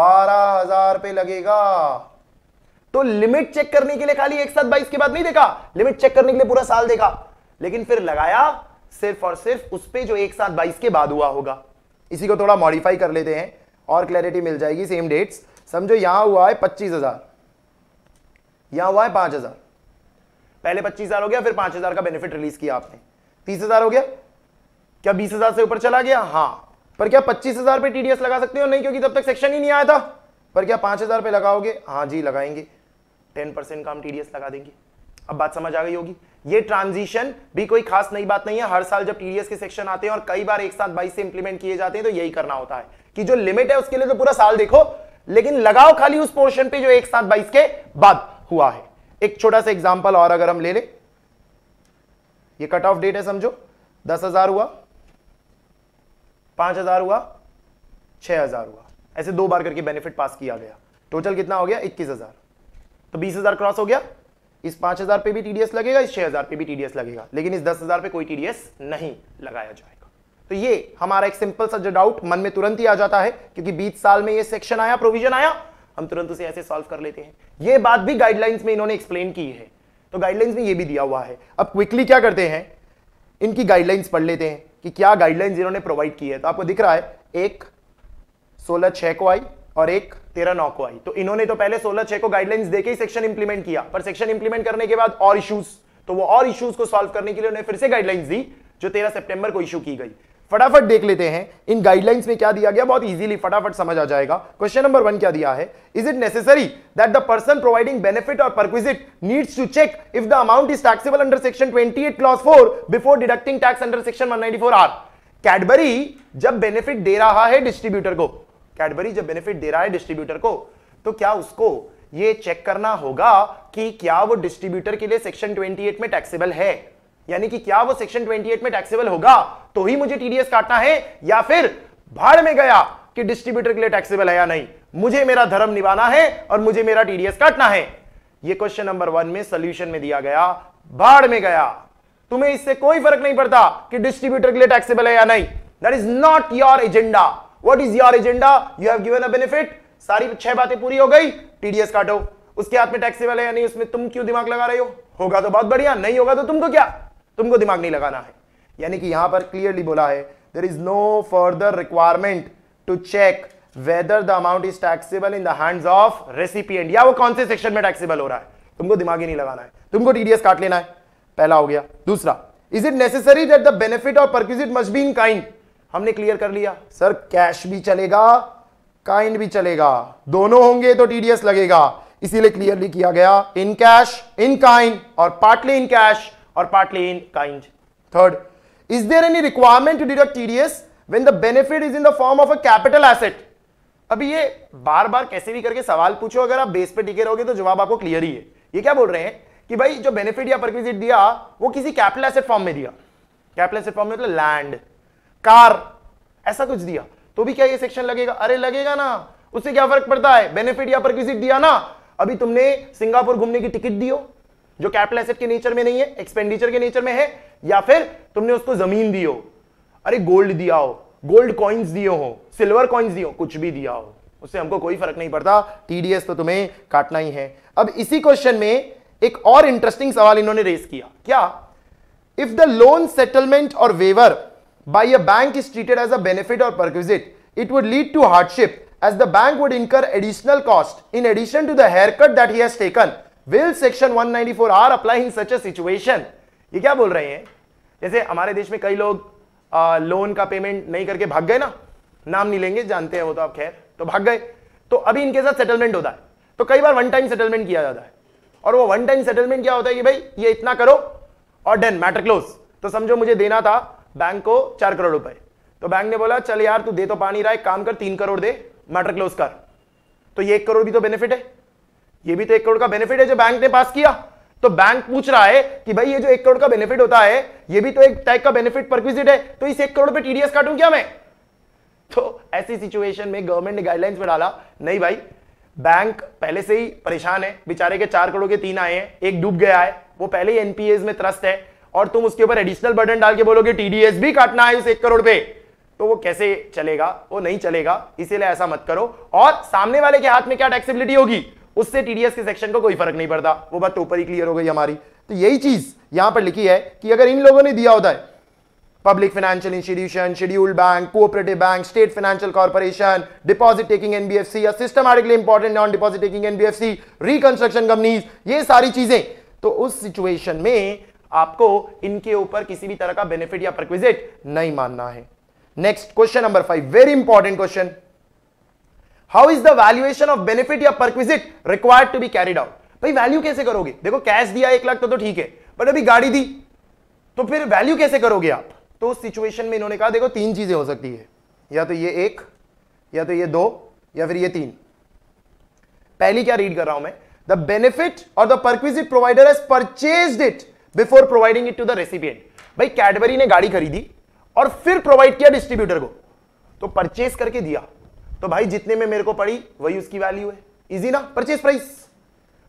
S1: बारह हजार पे लगेगा तो लिमिट चेक करने के लिए खाली एक साथ बाईस के बाद नहीं देखा लिमिट चेक करने के लिए पूरा साल देखा लेकिन फिर लगाया सिर्फ और सिर्फ उस पर जो एक साथ बाईस के बाद हुआ होगा इसी को थोड़ा मॉडिफाई कर लेते हैं और क्लैरिटी मिल जाएगी सेम डेट्स समझो यहां हुआ है पच्चीस हजार यहां हुआ है पांच हजार पहले पच्चीस हजार हो गया फिर पांच हजार का बेनिफिट रिलीज किया आपने तीस हजार हो गया क्या बीस हजार से ऊपर चला गया हाँ पर क्या पच्चीस हजार पे टीडीएस लगा सकते हो नहीं क्योंकि तब तक सेक्शन ही नहीं आया था पर क्या पांच हजार पे लगाओगे हाँ जी लगाएंगे टेन परसेंट का हम टीडीएस लगा देंगे अब बात समझ आ गई होगी ये ट्रांजिशन भी कोई खास नई बात नहीं है हर साल जब टीडीएस के सेक्शन आते हैं और कई बार एक साथ बाईस से इंप्लीमेंट किए जाते हैं तो यही करना होता है कि जो लिमिट है उसके लिए तो पूरा साल देखो लेकिन लगाओ खाली उस पोर्शन पे जो एक साथ बाईस के बाद हुआ है एक छोटा सा एग्जाम्पल और अगर हम ले ले ये कट ऑफ डेट है समझो दस हजार हुआ पांच हजार हुआ छह हजार हुआ ऐसे दो बार करके बेनिफिट पास किया गया टोटल कितना हो गया इक्कीस हजार तो बीस हजार क्रॉस हो गया इस पांच हजार पे भी टीडीएस लगेगा इस छह हजार पे भी टीडीएस लगेगा लेकिन इस दस हजार पे कोई टीडीएस नहीं लगाया जाएगा तो ये हमारा एक सिंपल सा जो डाउट मन में तुरंत ही आ जाता है क्योंकि बीस साल में ये सेक्शन आया प्रोविजन आया हम तुरंत उसे ऐसे सॉल्व कर लेते हैं ये बात भी गाइडलाइंस में इन्होंने एक्सप्लेन की है तो गाइडलाइंस में ये भी दिया हुआ है अब क्विकली क्या करते हैं इनकी गाइडलाइंस पढ़ लेते हैं कि क्या गाइडलाइंस इन्होंने प्रोवाइड की है तो आपको दिख रहा है एक सोलह छह को आई और एक तेरह नौ को आई तो इन्होंने तो पहले सोलह छह को गाइडलाइंस देकर ही सेक्शन इंप्लीमेंट किया पर सेक्शन इंप्लीमेंट करने के बाद और इश्यूज तो वो और इश्यूज को सॉल्व करने के लिए उन्हें फिर से गाइडलाइंस दी जो तेरह सेप्टेंबर को इशू की गई फटाफट देख लेते हैं इन गाइडलाइंस में क्या दिया गया बहुत इजीली फटाफट समझ आ जाएगा क्वेश्चन नंबर वन क्या दिया है is it necessary that the person providing benefit और perquisite needs to check if the amount is taxable under section 28 clause 4 before deducting tax under section 194 R Cadbury जब बेनिफिट दे रहा है डिस्ट्रीब्यूटर को कैडबरी जब बेनिफिट दे रहा है डिस्ट्रीब्यूटर को तो क्या उसको ये चेक करना होगा कि क्या वो डिस्ट्रीब्यूटर के लिए सेक्शन 28 में टैक्सेबल है यानी कि क्या वो सेक्शन 28 में टैक्सेबल होगा तो ही मुझे टीडीएस काटना है या फिर भाड़ में गया कि डिस्ट्रीब्यूटर के लिए टैक्सेबल है या नहीं मुझे मेरा धर्म निभाना है और मुझे मेरा टीडीएस काटना है यह क्वेश्चन नंबर वन में सोल्यूशन में दिया गया भाड़ में गया तुम्हें इससे कोई फर्क नहीं पड़ता कि डिस्ट्रीब्यूटर के लिए टैक्सेबल है या नहीं that is not your agenda what is your agenda you have given a benefit सारी छह बातें पूरी हो गई टीडीएस काटो उसके हाथ में टैक्सी वाले या नहीं उसमें तुम क्यों दिमाग लगा रहे हो होगा तो बहुत बढ़िया नहीं होगा तो तुमको क्या तुमको दिमाग नहीं लगाना है यानी कि यहां पर क्लियरली बोला है there is no further requirement to check whether the amount is taxable in the hands of recipient या वो कौन से सेक्शन में टैक्सीबल हो रहा है तुमको दिमाग ही नहीं लगाना है तुमको टीडीएस काट लेना है पहला हो गया दूसरा is it necessary that the benefit of perquisite must be in kind हमने क्लियर कर लिया सर कैश भी चलेगा काइंड भी चलेगा दोनों होंगे तो टीडीएस लगेगा इसीलिए क्लियरली किया गया इन कैश इन काइंड और पार्टली इन कैश और partly in kind third is there any requirement to deduct TDS when the benefit is in the form of a capital asset अभी ये बार बार कैसे भी करके सवाल पूछो अगर आप बेस पे टिके रहोगे तो जवाब आपको क्लियर ही है ये क्या बोल रहे हैं कि भाई जो बेनिफिट या परक्विजिट दिया वो किसी कैपिटल एसेट फॉर्म में दिया कैपिटल एसेट फॉर्म में मतलब लैंड कार ऐसा कुछ दिया तो भी क्या ये सेक्शन लगेगा अरे लगेगा ना उससे क्या फर्क पड़ता है बेनिफिट या परक्विजिट दिया ना अभी तुमने सिंगापुर घूमने की टिकट दियो जो कैपिटल एसेट के नेचर में नहीं है एक्सपेंडिचर के नेचर में है या फिर तुमने उसको जमीन दियो अरे गोल्ड दिया हो गोल्ड कॉइन्स दिए हो सिल्वर कॉइन्स दियो कुछ भी दिया हो उससे हमको कोई फर्क नहीं पड़ता टीडीएस तो तुम्हें काटना ही है अब इसी क्वेश्चन में एक और इंटरेस्टिंग सवाल इन्होंने रेस किया क्या इफ द लोन सेटलमेंट और waiver by a bank is treated as a benefit or perquisite, it would lead to hardship as the bank would incur additional cost in addition to the haircut that he has taken. Will section 194R apply in such a situation? ये क्या बोल रहे हैं जैसे हमारे देश में कई लोग आ, लोन का पेमेंट नहीं करके भाग गए ना नाम नहीं लेंगे जानते हैं वो तो आप खैर तो भाग गए तो अभी इनके साथ सेटलमेंट होता है तो कई बार वन टाइम सेटलमेंट किया जाता है और वो वन टाइम सेटलमेंट क्या होता है कि भाई ये इतना करो और डन मैटर क्लोज तो समझो मुझे देना था बैंक को चार करोड़ रुपए तो बैंक ने बोला चल यार तू दे तो पानी रहा है काम कर तीन करोड़ दे मैटर क्लोज कर तो ये एक करोड़ भी तो बेनिफिट है ये भी तो एक करोड़ का बेनिफिट है जो बैंक ने पास किया तो बैंक पूछ रहा है कि भाई ये जो एक करोड़ का बेनिफिट होता है ये भी तो एक टाइप का बेनिफिट परक्विजिट है तो इस एक करोड़ पे टीडीएस काटू क्या मैं तो ऐसी सिचुएशन में गवर्नमेंट ने गाइडलाइंस में डाला नहीं भाई बैंक पहले से ही परेशान है बेचारे के चार करोड़ के तीन आए हैं एक डूब गया है वो पहले ही एनपीएस में त्रस्त है और तुम उसके ऊपर एडिशनल बटन डाल के बोलोगे टीडीएस भी काटना है उस एक करोड़ पे तो वो कैसे चलेगा वो नहीं चलेगा इसीलिए ऐसा मत करो और सामने वाले के हाथ में क्या टैक्सेबिलिटी होगी उससे टीडीएस के सेक्शन को कोई फर्क नहीं पड़ता वो बात तो ऊपर ही क्लियर हो गई हमारी तो यही चीज यहां पर लिखी है कि अगर इन लोगों ने दिया होता है public financial institution scheduled bank cooperative bank state financial corporation deposit taking NBFC या systematically important non deposit taking NBFC reconstruction companies ये सारी चीजें तो उस सिचुएशन में आपको इनके ऊपर किसी भी तरह का बेनिफिट या प्रक्विजिट नहीं मानना है next question number five very important question how is the valuation of benefit या perquisite required to be carried out भाई वैल्यू कैसे करोगे देखो कैश दिया एक लाख तो, तो ठीक है बट अभी गाड़ी दी तो फिर वैल्यू कैसे करोगे आप तो उस सिचुएशन में इन्होंने कहा देखो तीन चीजें हो सकती है या तो ये एक या तो ये दो या फिर ये तीन पहली क्या रीड कर रहा हूं मैं द बेनिफिट और the perquisite provider as purchase it before providing it to the recipient भाई कैडबरी ने गाड़ी खरीदी और फिर प्रोवाइड किया डिस्ट्रीब्यूटर को तो परचेस करके दिया तो भाई जितने में मेरे को पड़ी वही उसकी वैल्यू है इजी ना परचेस प्राइस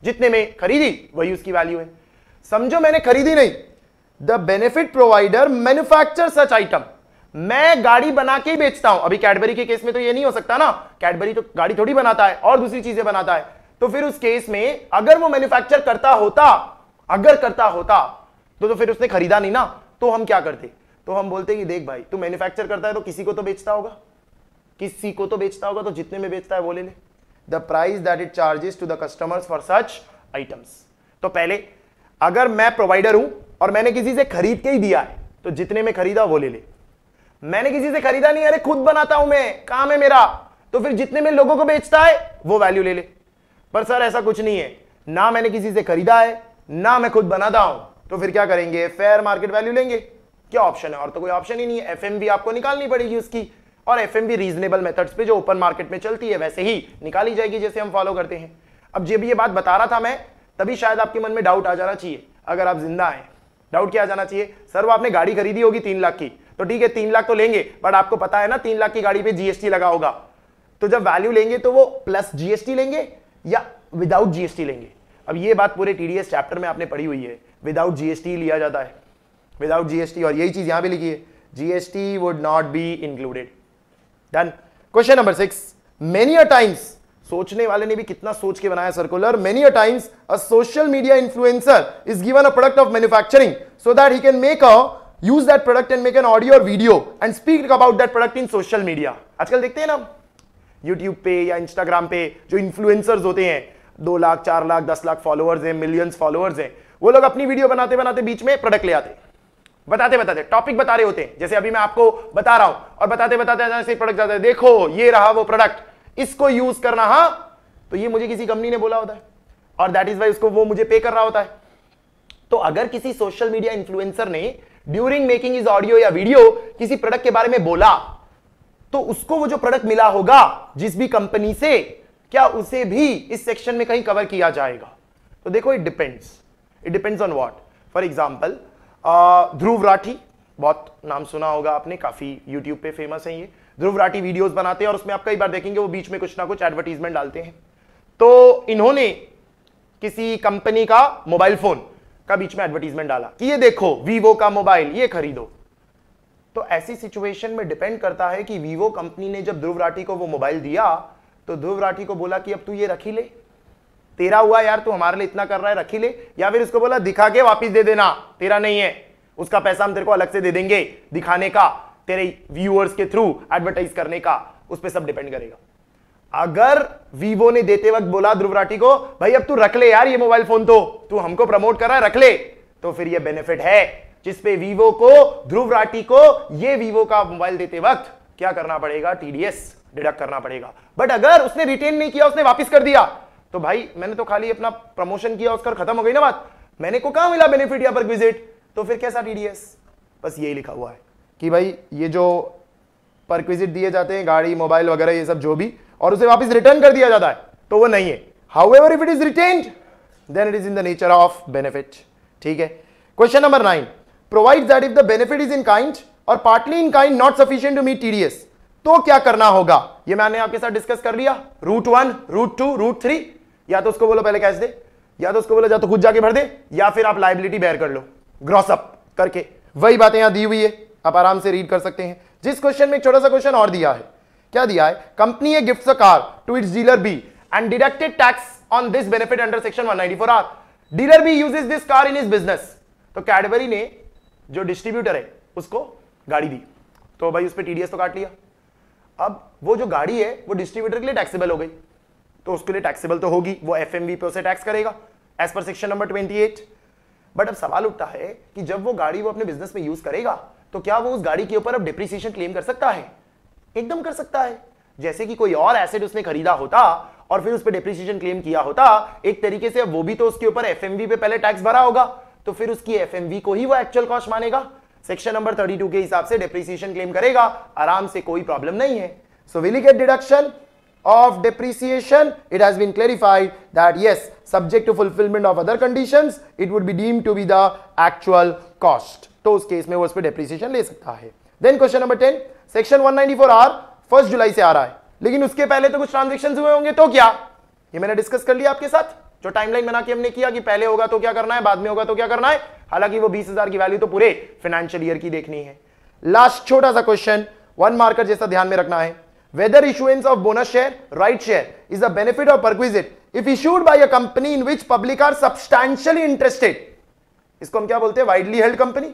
S1: जितने में खरीदी वही उसकी वैल्यू है समझो मैंने खरीदी नहीं the benefit provider manufacture such item मैं गाड़ी बना के ही बेचता हूं अभी कैडबरी के केस में तो ये नहीं हो सकता ना कैडबरी तो गाड़ी थोड़ी बनाता है और दूसरी चीजें बनाता है तो फिर उस केस में अगर वो मैन्युफैक्चर करता होता अगर करता होता तो, तो फिर उसने खरीदा नहीं ना तो हम क्या करते तो हम बोलते कि देख भाई तू मैन्युफैक्चर करता है तो किसी को तो बेचता होगा किसी को तो बेचता होगा तो जितने में बेचता है वो ले ले the price that it charges to the customers for such items तो पहले अगर मैं प्रोवाइडर हूं और मैंने किसी से खरीद के ही दिया है तो जितने में खरीदा वो ले ले मैंने किसी से खरीदा नहीं अरे खुद बनाता हूं मैं काम है मेरा तो फिर जितने में लोगों को बेचता है वो वैल्यू ले ले पर सर ऐसा कुछ नहीं है ना मैंने किसी से खरीदा है ना मैं खुद बनाता हूं तो फिर क्या करेंगे फेयर मार्केट वैल्यू लेंगे क्या ऑप्शन है और तो कोई ऑप्शन ही नहीं है एफ आपको निकालनी पड़ेगी उसकी और एफ भी रीजनेबल मेथड्स पे जो ओपन मार्केट में चलती है वैसे ही निकाली जाएगी जैसे हम फॉलो करते हैं अब जब ये बात बता रहा था मैं तभी शायद आपके मन में डाउट आ जाना चाहिए अगर आप जिंदा आए डाउट क्या आ जाना चाहिए सर वो आपने गाड़ी खरीदी होगी तीन लाख की तो ठीक है तीन लाख तो लेंगे बट आपको पता है ना तीन लाख की गाड़ी पे जीएसटी लगा होगा तो जब वैल्यू लेंगे तो वो प्लस जीएसटी लेंगे या विदाउट जीएसटी लेंगे अब ये बात पूरे टीडीएस चैप्टर में आपने पढ़ी हुई है विदाउट जीएसटी लिया जाता है विदाउट जीएसटी और यही चीज यहां पे लिखी है GST would not be included done question number six many a times सोचने वाले ने भी कितना सोच के बनाया circular many a times a social media influencer is given a product of manufacturing so that he can make a use that product and make an audio और video and speak about that product in social media आजकल देखते हैं ना यूट्यूब पे या इंस्टाग्राम पे जो इन्फ्लुएंसर्स होते हैं दो लाख चार लाख दस लाख फॉलोअर्स हैं मिलियंस फॉलोअर्स हैं वो लोग अपनी वीडियो बनाते बनाते बीच में प्रोडक्ट ले आते बताते बताते टॉपिक बता रहे होते हैं जैसे अभी मैं आपको बता रहा हूं और बताते बताते जैसे प्रोडक्ट जाते देखो ये रहा वो प्रोडक्ट इसको यूज करना हाँ तो ये मुझे किसी कंपनी ने बोला होता है और दैट इज वाई उसको वो मुझे पे कर रहा होता है तो अगर किसी सोशल मीडिया इन्फ्लुएंसर ने ड्यूरिंग मेकिंग इज ऑडियो या वीडियो किसी प्रोडक्ट के बारे में बोला तो उसको वो जो प्रोडक्ट मिला होगा जिस भी कंपनी से क्या उसे भी इस सेक्शन में कहीं कवर किया जाएगा तो देखो it depends it depends on what for example Dhruv Rathee बहुत नाम सुना होगा आपने काफी यूट्यूब पे फेमस है ये ध्रुव राठी वीडियोज बनाते हैं और उसमें आप कई बार देखेंगे वो बीच में कुछ ना कुछ एडवर्टीजमेंट डालते हैं तो इन्होंने किसी कंपनी का मोबाइल फोन का बीच में एडवर्टीजमेंट डाला कि ये देखो वीवो का मोबाइल ये खरीदो तो ऐसी सिचुएशन में डिपेंड करता है कि वीवो कंपनी ने जब ध्रुव राठी को वो मोबाइल दिया तो ध्रुव राठी को बोला कि अब तू ये रखी ले तेरा हुआ यार तू हमारे लिए इतना कर रहा है रखी ले या फिर उसको बोला दिखा के वापिस दे देना तेरा नहीं है उसका पैसा हम तेरे को अलग से दे देंगे दिखाने का तेरे व्यूअर्स के थ्रू एडवर्टाइज करने का उस पर सब डिपेंड करेगा अगर वीवो ने देते वक्त बोला ध्रुव राठी को भाई अब तू रख ले यार ये मोबाइल फोन तो तू हमको प्रमोट कर रहा है रख ले तो फिर ये बेनिफिट है जिसपे वीवो को ध्रुव राठी को ये वीवो का मोबाइल देते वक्त क्या करना पड़ेगा टीडीएस डिडक्ट करना पड़ेगा बट अगर उसने रिटेन नहीं किया उसने वापस कर दिया तो भाई मैंने तो खाली अपना प्रमोशन किया उसका खत्म हो गई ना बात मैंने को कहा मिला बेनिफिट या विजिट तो फिर कैसा टीडीएस बस यही लिखा हुआ है कि भाई ये जो परक्विजिट दिए जाते हैं गाड़ी मोबाइल वगैरह ये सब जो भी और उसे वापस रिटर्न कर दिया जाता है तो वो नहीं है however if it is retained then it is in the nature of benefit ठीक है question number nine provide that if the benefit is in kind और partly in kind not sufficient to meet TDS तो क्या करना होगा ये मैंने आपके साथ डिस्कस कर लिया route one route two route three या तो उसको बोलो पहले कैश दे या तो उसको बोलो या तो खुद जाके भर दे या फिर आप लाइबिलिटी बैर कर लो ग्रॉसअप करके वही बातें यहां दी हुई है आप आराम से रीड कर सकते हैं जिस क्वेश्चन में छोटा सा क्वेश्चन और दिया है क्या दिया है company A gift car to its dealer B and deducted tax on this benefit under section four R dealer B use this car in is business तो कैडबरी ने जो डिस्ट्रीब्यूटर है उसको गाड़ी दी तो भाई उस पर टीडीएस तो काट लिया अब वो जो गाड़ी है वो डिस्ट्रीब्यूटर के लिए टैक्सेबल हो गई तो उसके लिए टैक्सेबल तो होगी वो एफ पे उसे टैक्स करेगा as per section number 28 but अब सवाल उठता है कि जब वो गाड़ी वो अपने बिजनेस में यूज करेगा तो क्या वो उस गाड़ी के ऊपर अब डिप्रिसिएशन क्लेम कर सकता है एकदम कर सकता है जैसे कि कोई और एसेट उसने खरीदा होता और फिर उस पर डिप्रिसिएशन क्लेम किया होता एक तरीके से वो भी तो उसके ऊपर एफ पे पहले टैक्स भरा होगा तो फिर उसकी एफ को ही वो एक्चुअल कॉस्ट मानेगा सेक्शन नंबर 32 के हिसाब से डिप्रिसिएशन क्लेम करेगा आराम से कोई प्रॉब्लम नहीं है so will get deduction of depreciation it has been clarified that yes subject to fulfillment of other conditions it would be deemed to be the actual cost तो उस केस में वो उस पर डिप्रिसिएशन ले सकता है then question number 10 section 194 R first जुलाई से आ रहा है लेकिन उसके पहले तो कुछ ट्रांजेक्शन हुए होंगे तो क्या ये मैंने डिस्कस कर लिया आपके साथ जो टाइमलाइन बना के हमने किया कि पहले होगा तो क्या करना है बाद में होगा तो क्या करना है हालांकि वो बीस हजार की वैल्यू तो पूरे फाइनेंशियल ईयर की देखनी है लास्ट छोटा सा क्वेश्चन वन मार्कर जैसा ध्यान में रखना है whether issuance of bonus share right share is the benefit of perquisite if issued by a company in which public are substantially interested इसको हम क्या बोलते हैं वाइडली हेल्ड कंपनी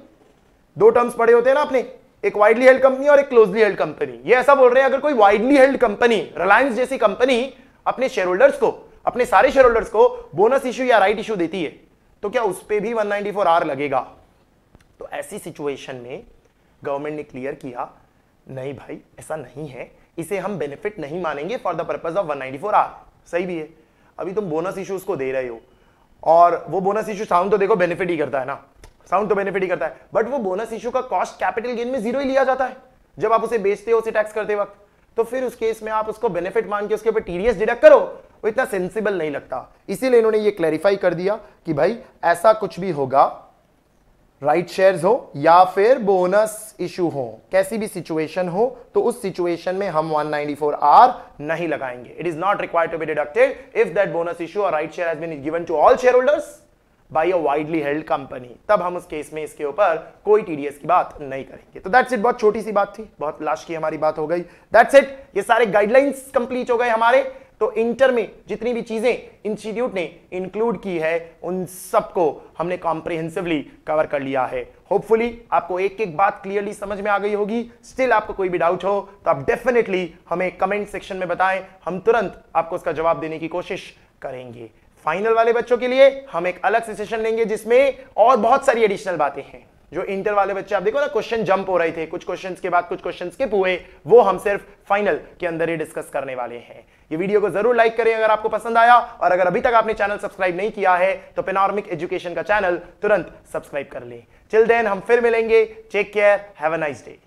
S1: दो टर्म्स पड़े होते हैं ना आपने एक वाइडली हेल्ड कंपनी और एक क्लोजली हेल्ड कंपनी ये ऐसा बोल रहे हैं अगर कोई वाइडली हेल्ड कंपनी रिलायंस जैसी कंपनी अपने शेयर होल्डर्स को अपने सारे शेयर होल्डर्स को बोनस इश्यू या राइट इश्यू देती है तो क्या उस पर भी 194 आर लगेगा तो ऐसी सिचुएशन में गवर्नमेंट ने क्लियर किया नहीं भाई ऐसा नहीं है इसे हम बेनिफिट नहीं मानेंगे for the purpose of one R सही भी है अभी तुम बोनस इश्यूज को दे रहे हो और वो बोनस इश्यू साउंड तो देखो बेनिफिट ही करता है ना साउंड तो बेनिफिट ही करता है बट वो बोनस इशू का कॉस्ट कैपिटल गेन में जीरो ही लिया जाता है जब आप उसे बेचते हो उसे टैक्स करते वक्त तो फिर उस केस में आप उसको बेनिफिट मान के उसके ऊपर टीडीएस डिडक्ट करो वो इतना सेंसिबल नहीं लगता इसीलिए इन्होंने ये क्लैरिफाई कर दिया कि भाई ऐसा कुछ भी होगा राइट शेयर्स हो या फिर बोनस इशू हो कैसी भी सिचुएशन हो तो उस सिचुएशन में हम 194 आर नहीं लगाएंगे it is not required to be deducted if that bonus issue और right share been given to all share holders by a widely held company तब हम उस केस में इसके ऊपर कोई टीडीएस की बात नहीं करेंगे तो दैट्स इट बहुत छोटी सी बात थी बहुत लाश की हमारी बात हो गई दैट्स इट ये सारे गाइडलाइंस कंप्लीट हो गए हमारे तो इंटर में जितनी भी चीजें इंस्टीट्यूट ने इंक्लूड की है उन सबको हमने कॉम्प्रिहेंसिवली कवर कर लिया है होपफुली आपको एक एक बात क्लियरली समझ में आ गई होगी स्टिल आपको कोई भी डाउट हो तो आप डेफिनेटली हमें कमेंट सेक्शन में बताएं हम तुरंत आपको उसका जवाब देने की कोशिश करेंगे फाइनल वाले बच्चों के लिए हम एक अलग से सेशन लेंगे जिसमें और बहुत सारी एडिशनल बातें हैं जो इंटर वाले बच्चे आप देखो ना क्वेश्चन जंप हो रहे थे कुछ क्वेश्चंस के बाद कुछ क्वेश्चन स्किप हुए वो हम सिर्फ फाइनल के अंदर ही डिस्कस करने वाले हैं ये वीडियो को जरूर लाइक करें अगर आपको पसंद आया और अगर अभी तक आपने चैनल सब्सक्राइब नहीं किया है तो पेनॉर्मिक एजुकेशन का चैनल तुरंत सब्सक्राइब कर लें चिल देन हम फिर मिलेंगे take care have a nice day